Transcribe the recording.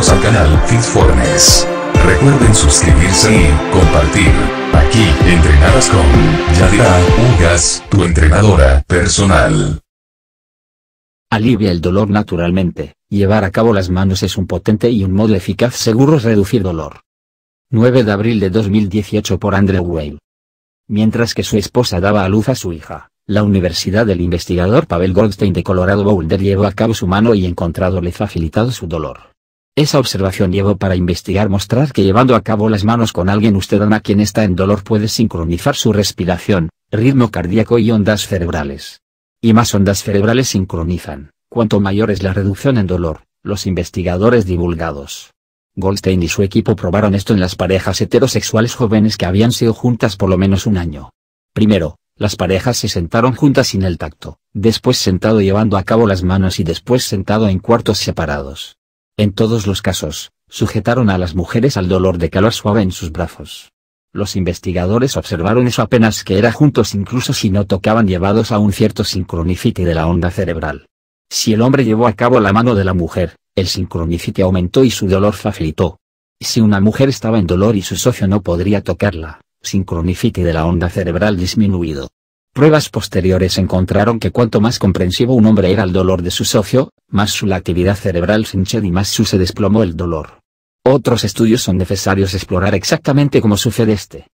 al canal FitFormes. Recuerden suscribirse y compartir. Aquí, entrenadas con Yadira Ugas, tu entrenadora personal. Alivia el dolor naturalmente. Llevar a cabo las manos es un potente y un modo eficaz seguro es reducir dolor. 9 de abril de 2018 por Andrew Weil. Mientras que su esposa daba a luz a su hija, la Universidad del investigador Pavel Goldstein de Colorado Boulder llevó a cabo su mano y le facilitado su dolor. Esa observación llevó para investigar mostrar que llevando a cabo las manos con alguien usted a quien está en dolor puede sincronizar su respiración, ritmo cardíaco y ondas cerebrales. Y más ondas cerebrales sincronizan, cuanto mayor es la reducción en dolor, los investigadores divulgados. Goldstein y su equipo probaron esto en las parejas heterosexuales jóvenes que habían sido juntas por lo menos un año. Primero, las parejas se sentaron juntas sin el tacto, después sentado llevando a cabo las manos y después sentado en cuartos separados. En todos los casos, sujetaron a las mujeres al dolor de calor suave en sus brazos. Los investigadores observaron eso apenas que era juntos incluso si no tocaban llevados a un cierto sincronicity de la onda cerebral. Si el hombre llevó a cabo la mano de la mujer, el sincronicity aumentó y su dolor facilitó. Si una mujer estaba en dolor y su socio no podría tocarla, sincronicity de la onda cerebral disminuido. Pruebas posteriores encontraron que cuanto más comprensivo un hombre era al dolor de su socio, más su la actividad cerebral se hinchó y más su se desplomó el dolor. Otros estudios son necesarios explorar exactamente cómo sucede este